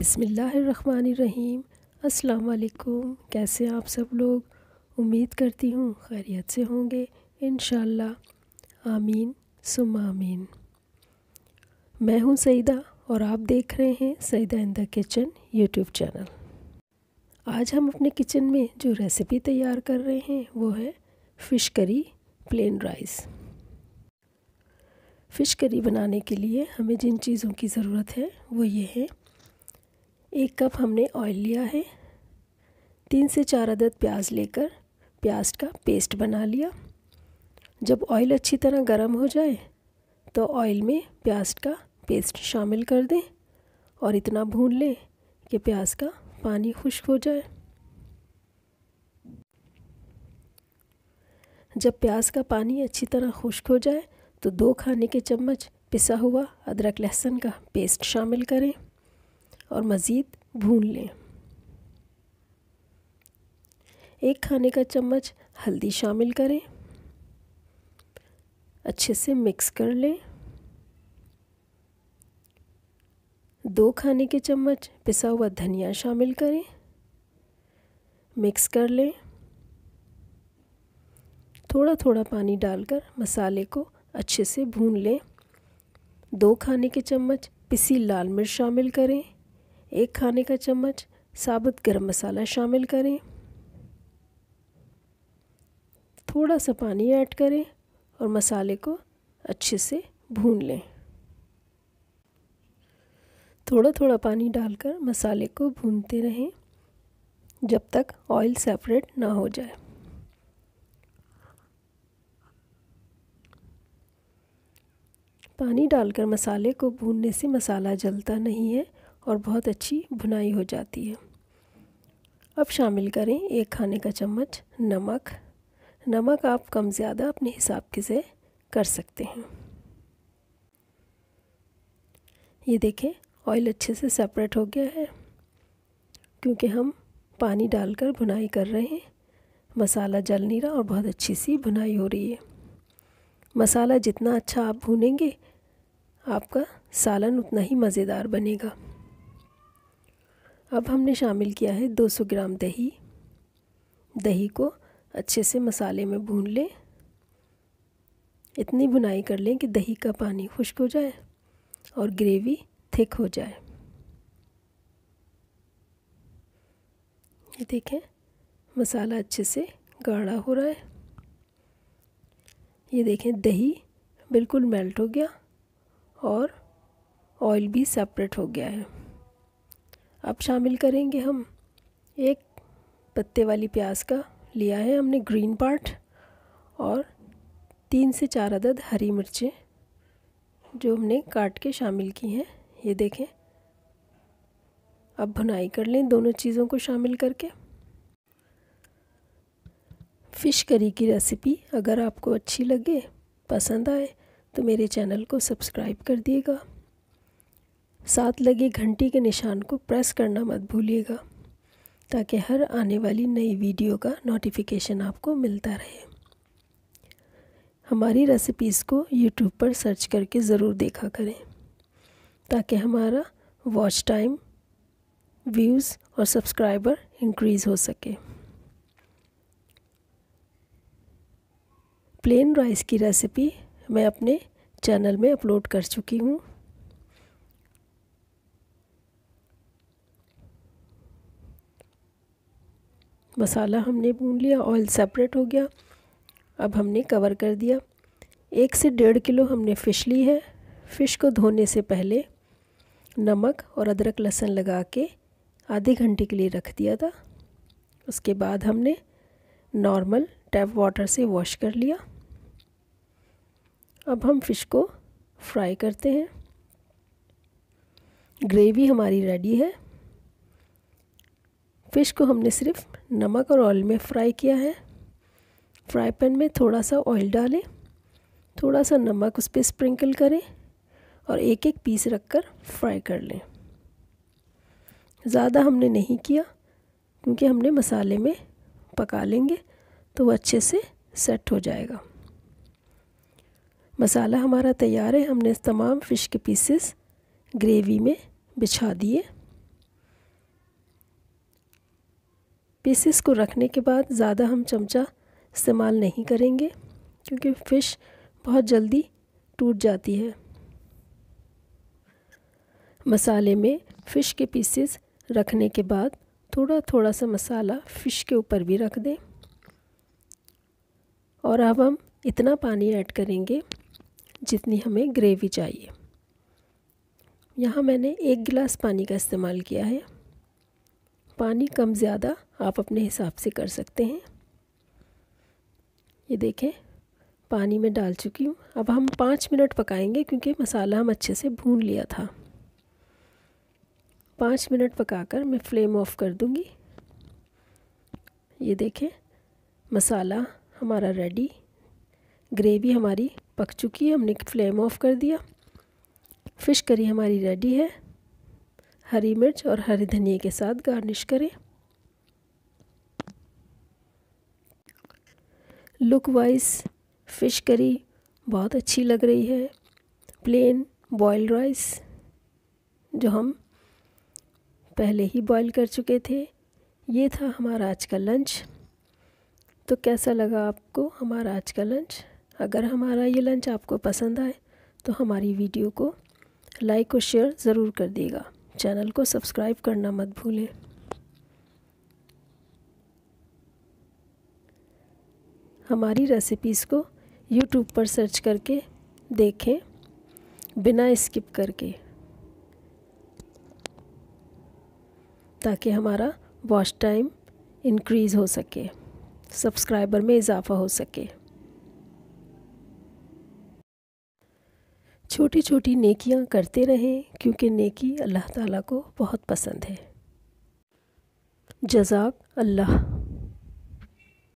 बिसमीम् असलकुम कैसे आप सब लोग उम्मीद करती हूँ खैरियत से होंगे इन आमीन सुम आमीन मैं हूँ सईदा और आप देख रहे हैं Saeeda in the kitchen YouTube channel आज हम अपने किचन में जो रेसिपी तैयार कर रहे हैं वो है fish curry plain rice fish curry बनाने के लिए हमें जिन चीज़ों की ज़रूरत है वो ये है एक कप हमने ऑयल लिया है तीन से चार अदद प्याज लेकर प्याज का पेस्ट बना लिया जब ऑयल अच्छी तरह गर्म हो जाए तो ऑयल में प्याज का पेस्ट शामिल कर दें और इतना भून लें कि प्याज का पानी खुश्क हो जाए जब प्याज का पानी अच्छी तरह खुश्क हो जाए तो दो खाने के चम्मच पिसा हुआ अदरक लहसुन का पेस्ट शामिल करें और मज़ीद भून लें एक खाने का चम्मच हल्दी शामिल करें अच्छे से मिक्स कर लें दो खाने के चम्मच पिसा हुआ धनिया शामिल करें मिक्स कर लें थोड़ा थोड़ा पानी डालकर मसाले को अच्छे से भून लें दो खाने के चम्मच पिसी लाल मिर्च शामिल करें एक खाने का चम्मच साबुत गरम मसाला शामिल करें थोड़ा सा पानी ऐड करें और मसाले को अच्छे से भून लें थोड़ा थोड़ा पानी डालकर मसाले को भूनते रहें जब तक ऑयल सेपरेट ना हो जाए पानी डालकर मसाले को भूनने से मसाला जलता नहीं है और बहुत अच्छी भुनाई हो जाती है अब शामिल करें एक खाने का चम्मच नमक नमक आप कम ज़्यादा अपने हिसाब के से कर सकते हैं ये देखें ऑयल अच्छे से सेपरेट हो गया है क्योंकि हम पानी डालकर भुनाई कर रहे हैं मसाला जल नहीं रहा और बहुत अच्छी सी भुनाई हो रही है मसाला जितना अच्छा आप भूनेंगे आपका सालन उतना ही मज़ेदार बनेगा अब हमने शामिल किया है 200 ग्राम दही दही को अच्छे से मसाले में भून लें इतनी भुनाई कर लें कि दही का पानी खुश्क हो जाए और ग्रेवी थिक हो जाए ये देखें मसाला अच्छे से गाढ़ा हो रहा है ये देखें दही बिल्कुल मेल्ट हो गया और ऑयल भी सेपरेट हो गया है अब शामिल करेंगे हम एक पत्ते वाली प्याज का लिया है हमने ग्रीन पार्ट और तीन से चार अदद हरी मिर्चें जो हमने काट के शामिल की हैं ये देखें अब भुनाई कर लें दोनों चीज़ों को शामिल करके फ़िश करी की रेसिपी अगर आपको अच्छी लगे पसंद आए तो मेरे चैनल को सब्सक्राइब कर दिएगा साथ लगे घंटी के निशान को प्रेस करना मत भूलिएगा ताकि हर आने वाली नई वीडियो का नोटिफिकेशन आपको मिलता रहे हमारी रेसिपीज़ को यूट्यूब पर सर्च करके ज़रूर देखा करें ताकि हमारा वॉच टाइम व्यूज़ और सब्सक्राइबर इंक्रीज़ हो सके प्लेन राइस की रेसिपी मैं अपने चैनल में अपलोड कर चुकी हूँ मसाला हमने भून लिया ऑयल सेपरेट हो गया अब हमने कवर कर दिया एक से डेढ़ किलो हमने फ़िश ली है फ़िश को धोने से पहले नमक और अदरक लहसुन लगा के आधे घंटे के लिए रख दिया था उसके बाद हमने नॉर्मल टैप वाटर से वॉश कर लिया अब हम फ़िश को फ्राई करते हैं ग्रेवी हमारी रेडी है फ़िश को हमने सिर्फ नमक और ऑयल में फ्राई किया है फ्राई पैन में थोड़ा सा ऑयल डालें थोड़ा सा नमक उस पर स्प्रिंकल करें और एक एक पीस रख कर फ्राई कर लें ज़्यादा हमने नहीं किया क्योंकि हमने मसाले में पका लेंगे तो वो अच्छे से सेट हो जाएगा मसाला हमारा तैयार है हमने तमाम फ़िश के पीसेस ग्रेवी में बिछा दिए पीसेस को रखने के बाद ज़्यादा हम चमचा इस्तेमाल नहीं करेंगे क्योंकि फ़िश बहुत जल्दी टूट जाती है मसाले में फ़िश के पीसेस रखने के बाद थोड़ा थोड़ा सा मसाला फ़िश के ऊपर भी रख दें और अब हम इतना पानी ऐड करेंगे जितनी हमें ग्रेवी चाहिए यहाँ मैंने एक गिलास पानी का इस्तेमाल किया है पानी कम ज़्यादा आप अपने हिसाब से कर सकते हैं ये देखें पानी में डाल चुकी हूँ अब हम पाँच मिनट पकाएंगे क्योंकि मसाला हम अच्छे से भून लिया था पाँच मिनट पकाकर मैं फ्लेम ऑफ कर दूँगी ये देखें मसाला हमारा रेडी ग्रेवी हमारी पक चुकी है हमने फ्लेम ऑफ कर दिया फ़िश करी हमारी रेडी है हरी मिर्च और हरे धनिया के साथ गार्निश करें लुक वाइज फ़िश करी बहुत अच्छी लग रही है प्लेन बॉयल राइस जो हम पहले ही बॉयल कर चुके थे ये था हमारा आज का लंच तो कैसा लगा आपको हमारा आज का लंच अगर हमारा ये लंच आपको पसंद आए तो हमारी वीडियो को लाइक और शेयर ज़रूर कर देगा चैनल को सब्सक्राइब करना मत भूलें हमारी रेसिपीज़ को यूट्यूब पर सर्च करके देखें बिना स्किप करके ताकि हमारा वॉच टाइम इंक्रीज़ हो सके सब्सक्राइबर में इजाफ़ा हो सके छोटी छोटी नेकियां करते रहें क्योंकि नेकी अल्लाह ताला को बहुत पसंद है जजाक अल्लाह